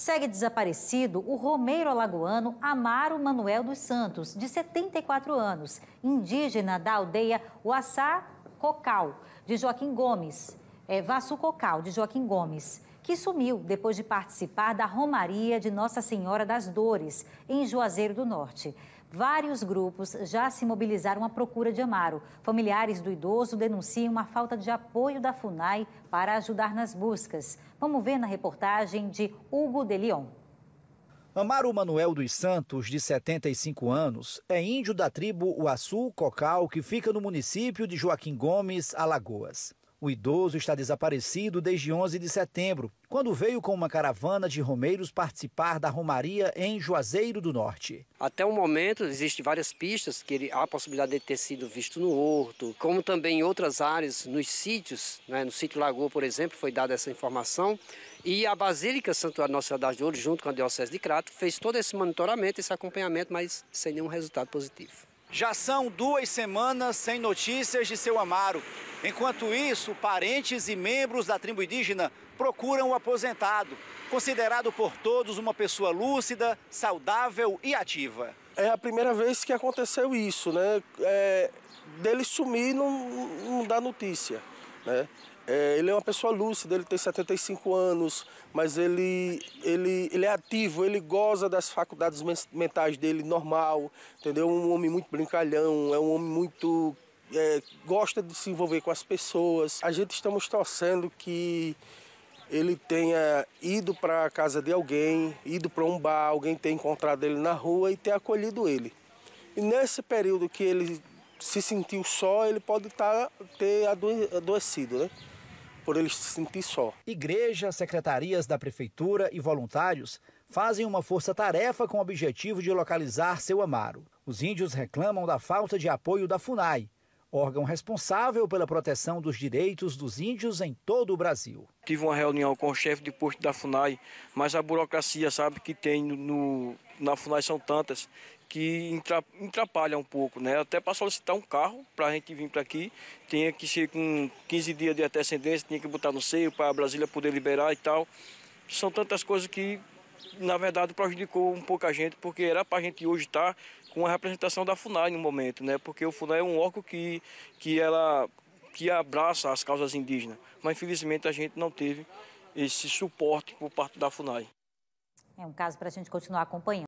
Segue desaparecido o romeiro alagoano Amaro Manuel dos Santos, de 74 anos, indígena da aldeia Uaçá Cocal, de Joaquim Gomes, é, Vassu Cocal, de Joaquim Gomes, que sumiu depois de participar da Romaria de Nossa Senhora das Dores, em Juazeiro do Norte. Vários grupos já se mobilizaram à procura de Amaro. Familiares do idoso denunciam uma falta de apoio da FUNAI para ajudar nas buscas. Vamos ver na reportagem de Hugo de Leon. Amaro Manuel dos Santos, de 75 anos, é índio da tribo Uaçu Cocal, que fica no município de Joaquim Gomes, Alagoas. O idoso está desaparecido desde 11 de setembro, quando veio com uma caravana de romeiros participar da Romaria em Juazeiro do Norte. Até o momento, existem várias pistas que ele, há a possibilidade de ter sido visto no horto, como também em outras áreas, nos sítios, né, no sítio Lagoa, por exemplo, foi dada essa informação. E a Basílica Santuário Nossa Senhora de Ouro, junto com a Diocese de Crato, fez todo esse monitoramento, esse acompanhamento, mas sem nenhum resultado positivo. Já são duas semanas sem notícias de seu Amaro. Enquanto isso, parentes e membros da tribo indígena procuram o aposentado, considerado por todos uma pessoa lúcida, saudável e ativa. É a primeira vez que aconteceu isso, né? É, dele sumir não, não dá notícia. Né? É, ele é uma pessoa lúcida, ele tem 75 anos, mas ele, ele, ele é ativo, ele goza das faculdades mentais dele normal, entendeu? Um homem muito brincalhão, é um homem muito. É, gosta de se envolver com as pessoas. A gente estamos torcendo que ele tenha ido para a casa de alguém, ido para um bar, alguém tenha encontrado ele na rua e tenha acolhido ele. E nesse período que ele se sentiu só, ele pode tá, ter adoecido, né? Por ele se sentir só. Igrejas, secretarias da prefeitura e voluntários fazem uma força-tarefa com o objetivo de localizar seu amaro. Os índios reclamam da falta de apoio da FUNAI, órgão responsável pela proteção dos direitos dos índios em todo o Brasil. Tive uma reunião com o chefe de posto da FUNAI, mas a burocracia, sabe, que tem no, na FUNAI são tantas que atrapalha um pouco, né? Até para solicitar um carro para a gente vir para aqui, tinha que ser com 15 dias de antecedência, tinha que botar no seio para a Brasília poder liberar e tal. São tantas coisas que na verdade, prejudicou um pouco a gente, porque era para a gente hoje estar tá com a representação da FUNAI no momento, né? Porque o FUNAI é um órgão que, que, ela, que abraça as causas indígenas. Mas, infelizmente, a gente não teve esse suporte por parte da FUNAI. É um caso para a gente continuar acompanhando.